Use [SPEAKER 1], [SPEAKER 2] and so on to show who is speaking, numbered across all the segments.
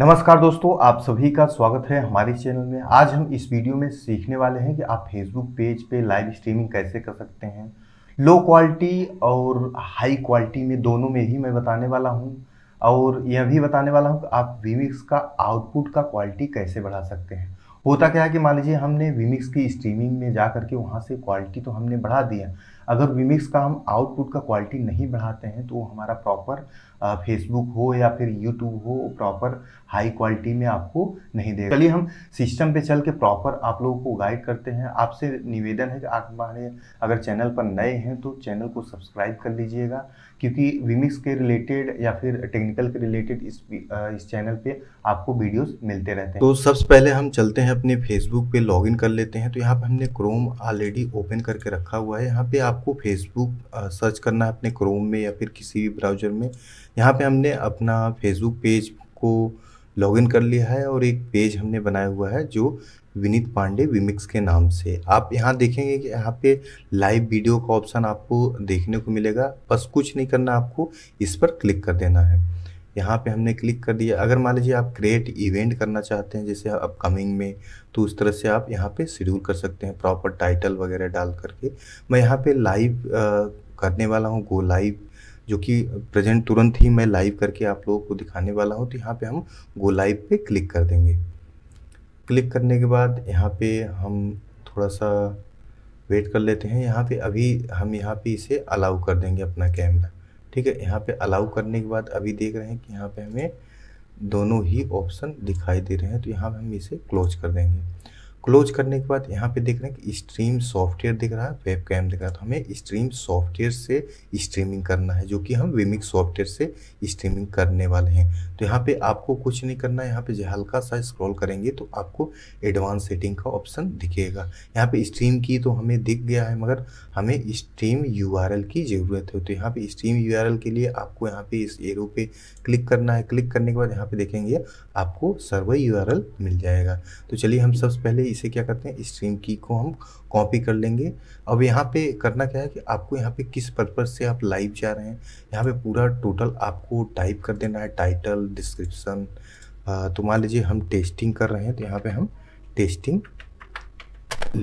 [SPEAKER 1] नमस्कार दोस्तों आप सभी का स्वागत है हमारे चैनल में आज हम इस वीडियो में सीखने वाले हैं कि आप फेसबुक पेज पे लाइव स्ट्रीमिंग कैसे कर सकते हैं लो क्वालिटी और हाई क्वालिटी में दोनों में ही मैं बताने वाला हूं और यह भी बताने वाला हूं कि आप विमिक्स का आउटपुट का क्वालिटी कैसे बढ़ा सकते हैं होता क्या है कि मान लीजिए हमने विमिक्स की स्ट्रीमिंग में जा करके वहाँ से क्वालिटी तो हमने बढ़ा दिया अगर वीमिक्स का हम आउटपुट का क्वालिटी नहीं बढ़ाते हैं तो हमारा प्रॉपर फेसबुक हो या फिर यूट्यूब हो प्रॉपर हाई क्वालिटी में आपको नहीं देगा चलिए हम सिस्टम पे चल के प्रॉपर आप लोगों को गाइड करते हैं आपसे निवेदन है कि आप हमारे अगर चैनल पर नए हैं तो चैनल को सब्सक्राइब कर लीजिएगा क्योंकि विमिक्स के रिलेटेड या फिर टेक्निकल के रिलेटेड इस इस चैनल पे आपको वीडियोस मिलते रहते हैं तो सबसे पहले हम चलते हैं अपने फेसबुक पे लॉगिन कर लेते हैं तो यहाँ पर हमने क्रोम ऑलरेडी ओपन करके रखा हुआ है यहाँ पे आप आपको फेसबुक सर्च करना है अपने क्रोम में या फिर किसी भी ब्राउज़र में यहाँ पे हमने अपना फेसबुक पेज को लॉगिन कर लिया है और एक पेज हमने बनाया हुआ है जो विनीत पांडे विमिक्स के नाम से आप यहाँ देखेंगे कि यहाँ पे लाइव वीडियो का ऑप्शन आपको देखने को मिलेगा बस कुछ नहीं करना आपको इस पर क्लिक कर देना है यहाँ पे हमने क्लिक कर दिया अगर मान लीजिए आप क्रिएट इवेंट करना चाहते हैं जैसे अपकमिंग में तो उस तरह से आप यहाँ पे शेड्यूल कर सकते हैं प्रॉपर टाइटल वगैरह डाल करके मैं यहाँ पे लाइव करने वाला हूँ गो लाइव जो कि प्रेजेंट तुरंत ही मैं लाइव करके आप लोगों को दिखाने वाला हूँ तो यहाँ पे हम गो लाइव पे क्लिक कर देंगे क्लिक करने के बाद यहाँ पे हम थोड़ा सा वेट कर लेते हैं यहाँ पे अभी हम यहाँ पे इसे अलाउ कर देंगे अपना कैमरा ठीक है यहाँ पे अलाउ करने के बाद अभी देख रहे हैं कि यहाँ पे हमें दोनों ही ऑप्शन दिखाई दे रहे हैं तो यहाँ पे हम इसे क्लोज कर देंगे क्लोज करने के बाद यहाँ पे देख रहे हैं कि स्ट्रीम सॉफ्टवेयर दिख रहा है वेब कैम दिख रहा है तो हमें स्ट्रीम सॉफ्टवेयर से स्ट्रीमिंग करना है जो कि हम विमिक सॉफ्टवेयर से स्ट्रीमिंग करने वाले हैं तो यहाँ पे आपको कुछ नहीं करना है यहाँ पे जो हल्का सा स्क्रॉल करेंगे तो आपको एडवांस सेटिंग का ऑप्शन दिखेगा यहाँ पर स्ट्रीम की तो हमें दिख गया है मगर हमें स्ट्रीम यू की ज़रूरत है तो यहाँ पर स्ट्रीम यू के लिए आपको यहाँ पे इस एरो पे क्लिक करना है क्लिक करने के बाद यहाँ पे देखेंगे आपको सर्वर यू मिल जाएगा तो चलिए हम सबसे पहले इसे क्या करते हैं स्ट्रीम की को हम कॉपी कर लेंगे अब यहाँ पे करना क्या है कि आपको यहाँ पे किस पर्पज से आप लाइव जा रहे हैं यहाँ पे पूरा टोटल आपको टाइप कर देना है टाइटल डिस्क्रिप्सन तो मान लीजिए हम टेस्टिंग कर रहे हैं तो यहाँ पे हम टेस्टिंग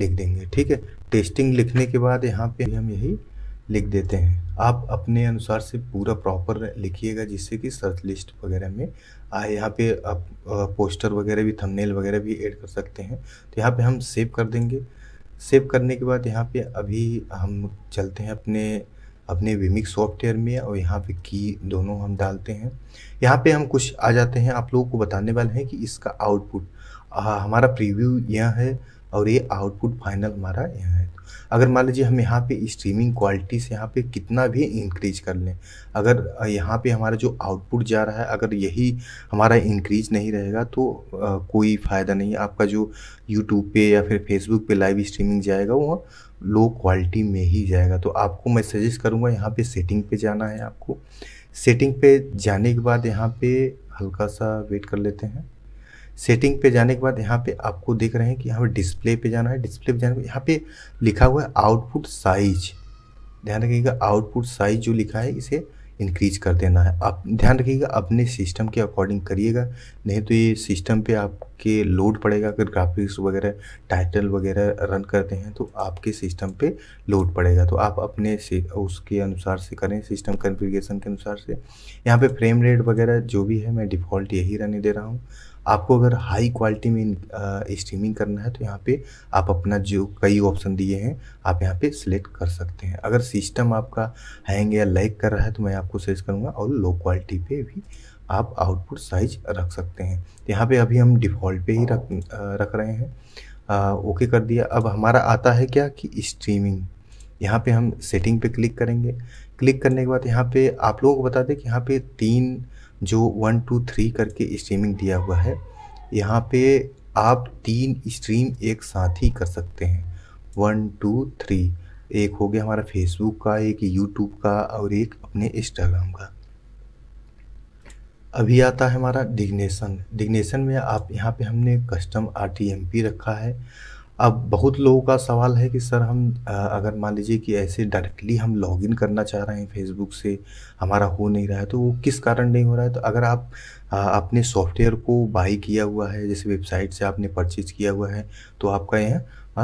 [SPEAKER 1] लिख देंगे ठीक है टेस्टिंग लिखने के बाद यहाँ पे हम यही लिख देते हैं आप अपने अनुसार से पूरा प्रॉपर लिखिएगा जिससे कि सर्च लिस्ट वगैरह में आए यहाँ पे आप पोस्टर वगैरह भी थंबनेल वगैरह भी ऐड कर सकते हैं तो यहाँ पे हम सेव कर देंगे सेव करने के बाद यहाँ पे अभी हम चलते हैं अपने अपने विमिक सॉफ्टवेयर में और यहाँ पे की दोनों हम डालते हैं यहाँ पे हम कुछ आ जाते हैं आप लोगों को बताने वाले हैं कि इसका आउटपुट हमारा प्रीव्यू यह है और ये आउटपुट फाइनल हमारा यहाँ है अगर मान लीजिए हम यहाँ पे स्ट्रीमिंग क्वालिटी से यहाँ पे कितना भी इंक्रीज कर लें अगर यहाँ पे हमारा जो आउटपुट जा रहा है अगर यही हमारा इंक्रीज नहीं रहेगा तो आ, कोई फ़ायदा नहीं आपका जो यूट्यूब पे या फिर फेसबुक पे लाइव स्ट्रीमिंग जाएगा वो लो क्वालिटी में ही जाएगा तो आपको मैं सजेस्ट करूँगा यहाँ पर सेटिंग पर जाना है आपको सेटिंग पे जाने के बाद यहाँ पर हल्का सा वेट कर लेते हैं सेटिंग पे जाने के बाद यहाँ पे आपको देख रहे हैं कि यहाँ पे डिस्प्ले पे जाना है डिस्प्ले पे जाने के यहाँ पे लिखा हुआ है आउटपुट साइज ध्यान रखिएगा आउटपुट साइज जो लिखा है इसे इंक्रीज कर देना है आप ध्यान रखिएगा अपने सिस्टम के अकॉर्डिंग करिएगा नहीं तो ये सिस्टम पे आपके लोड पड़ेगा अगर ग्राफिक्स वगैरह टाइटल वगैरह रन करते हैं तो आपके सिस्टम पे लोड पड़ेगा तो आप अपने से उसके अनुसार से करें सिस्टम कन्फिग्रेशन के अनुसार से यहाँ पे फ्रेम रेट वगैरह जो भी है मैं डिफ़ॉल्ट यही रहने दे रहा हूँ आपको अगर हाई क्वालिटी में स्ट्रीमिंग करना है तो यहाँ पे आप अपना जो कई ऑप्शन दिए हैं आप यहाँ पे सिलेक्ट कर सकते हैं अगर सिस्टम आपका हैंग या लैग कर रहा है तो मैं आपको सजेस्ट करूँगा और लो क्वालिटी पे भी आप आउटपुट साइज रख सकते हैं यहाँ पे अभी हम डिफ़ॉल्ट पे ही रख रख रहे हैं आ, ओके कर दिया अब हमारा आता है क्या कि स्ट्रीमिंग यहाँ पे हम सेटिंग पे क्लिक करेंगे क्लिक करने के बाद यहाँ पे आप लोगों को बता दें कि यहाँ पे तीन जो वन टू थ्री करके स्ट्रीमिंग दिया हुआ है यहाँ पे आप तीन स्ट्रीम एक साथ ही कर सकते हैं वन टू थ्री एक हो गया हमारा फेसबुक का एक यूट्यूब का और एक अपने इंस्टाग्राम का अभी आता है हमारा डिग्नेशन डिग्नेशन में आप यहाँ पे हमने कस्टम आर रखा है अब बहुत लोगों का सवाल है कि सर हम अगर मान लीजिए कि ऐसे डायरेक्टली हम लॉगिन करना चाह रहे हैं फेसबुक से हमारा हो नहीं रहा है तो वो किस कारण नहीं हो रहा है तो अगर आप अपने सॉफ्टवेयर को बाई किया हुआ है जैसे वेबसाइट से आपने परचेज़ किया हुआ है तो आपका यह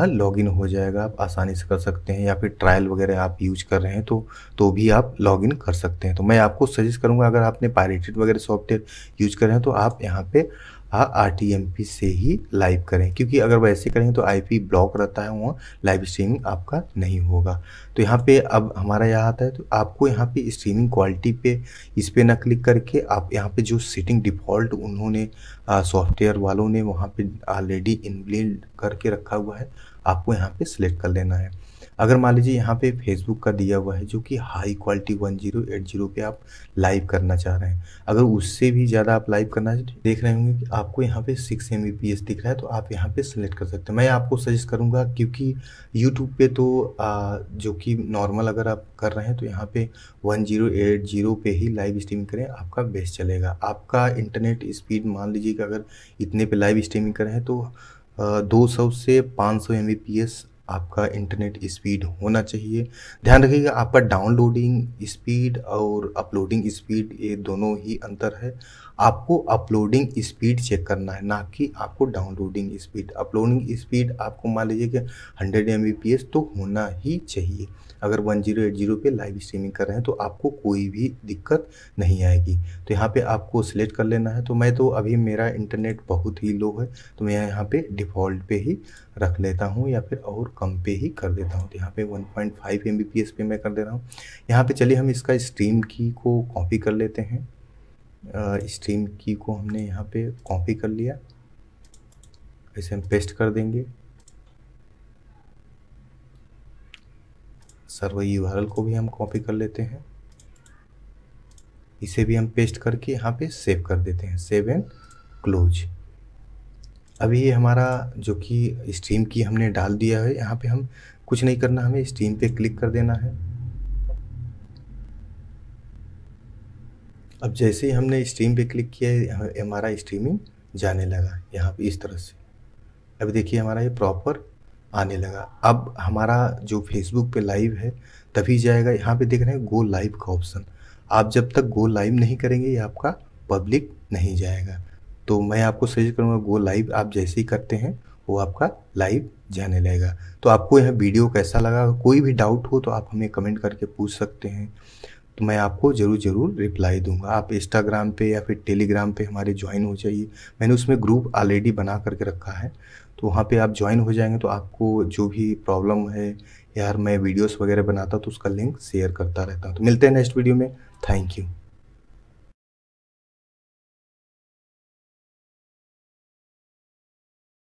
[SPEAKER 1] लॉगिन हो जाएगा आप आसानी से कर सकते हैं या फिर ट्रायल वगैरह आप यूज कर रहे हैं तो तो भी आप लॉगिन कर सकते हैं तो मैं आपको सजेस्ट करूँगा अगर आपने पायरेटेड वगैरह सॉफ्टवेयर यूज कर रहे हैं तो आप यहाँ पर आर टी एम पी से ही लाइव करें क्योंकि अगर वह ऐसे करेंगे तो आई पी ब्लॉक रहता है वहाँ लाइव स्ट्रीमिंग आपका नहीं होगा तो यहाँ पे अब हमारा यहाँ आता है तो आपको यहाँ पे स्ट्रीमिंग क्वालिटी पे इस पर ना क्लिक करके आप यहाँ पे जो सेटिंग डिफ़ॉल्ट उन्होंने सॉफ्टवेयर वालों ने वहाँ पे ऑलरेडी इनबिल्ड करके रखा हुआ है आपको यहाँ पे सिलेक्ट कर लेना है अगर मान लीजिए यहाँ पे फेसबुक का दिया हुआ है जो कि high quality one zero eight zero पे आप लाइव करना चाह रहे हैं अगर उससे भी ज़्यादा आप लाइव करना देख रहे होंगे कि आपको यहाँ पे सिक्स एम दिख रहा है तो आप यहाँ पे सेलेक्ट कर सकते हैं मैं आपको सजेस्ट करूँगा क्योंकि यूट्यूब पे तो आ, जो कि नॉर्मल अगर आप कर रहे हैं तो यहाँ पे वन जीरो एट जीरो पे ही लाइव स्ट्रीमिंग करें आपका बेस्ट चलेगा आपका इंटरनेट स्पीड मान लीजिए कि अगर इतने पे लाइव स्ट्रीमिंग करें तो दो सौ से पाँच सौ एम आपका इंटरनेट स्पीड होना चाहिए ध्यान रखिएगा आपका डाउनलोडिंग स्पीड और अपलोडिंग स्पीड ये दोनों ही अंतर है आपको अपलोडिंग स्पीड चेक करना है ना कि आपको डाउनलोडिंग स्पीड अपलोडिंग स्पीड आपको मान लीजिए कि हंड्रेड एम तो होना ही चाहिए अगर वन जीरो एट जीरो पर लाइव स्ट्रीमिंग कर रहे हैं तो आपको कोई भी दिक्कत नहीं आएगी तो यहाँ पे आपको सिलेक्ट कर लेना है तो मैं तो अभी मेरा इंटरनेट बहुत ही लो है तो मैं यहाँ पे डिफ़ॉल्ट पे ही रख लेता हूँ या फिर और कम पे ही कर देता हूँ तो यहाँ पे 1.5 पॉइंट पे मैं कर दे रहा हूँ यहाँ पे चलिए हम इसका स्ट्रीम की को कॉपी कर लेते हैं स्ट्रीम की को हमने यहाँ पे कॉपी कर लिया इसे हम पेस्ट कर देंगे सर्वर यू को भी हम कॉपी कर लेते हैं इसे भी हम पेस्ट करके यहाँ पे सेव कर देते हैं सेव एंड क्लोज अभी ये हमारा जो कि स्ट्रीम की हमने डाल दिया है यहाँ पे हम कुछ नहीं करना हमें स्ट्रीम पे क्लिक कर देना है अब जैसे ही हमने स्ट्रीम पे क्लिक किया है हमारा स्ट्रीमिंग जाने लगा यहाँ पे इस तरह से अब देखिए हमारा ये प्रॉपर आने लगा अब हमारा जो फेसबुक पे लाइव है तभी जाएगा यहाँ पे देख रहे हैं गो लाइव का ऑप्शन आप जब तक गो लाइव नहीं करेंगे ये आपका पब्लिक नहीं जाएगा तो मैं आपको सजेस्ट करूँगा गो लाइव आप जैसे ही करते हैं वो आपका लाइव जाने लगेगा तो आपको यह वीडियो कैसा लगा कोई भी डाउट हो तो आप हमें कमेंट करके पूछ सकते हैं तो मैं आपको ज़रूर ज़रूर रिप्लाई दूंगा आप इंस्टाग्राम पे या फिर टेलीग्राम पे हमारे ज्वाइन हो जाइए मैंने उसमें ग्रुप ऑलरेडी बना करके रखा है तो वहाँ पे आप ज्वाइन हो जाएंगे तो आपको जो भी प्रॉब्लम है यार मैं वीडियोस वगैरह बनाता तो उसका लिंक शेयर करता रहता हूँ तो मिलते हैं नेक्स्ट वीडियो में थैंक यू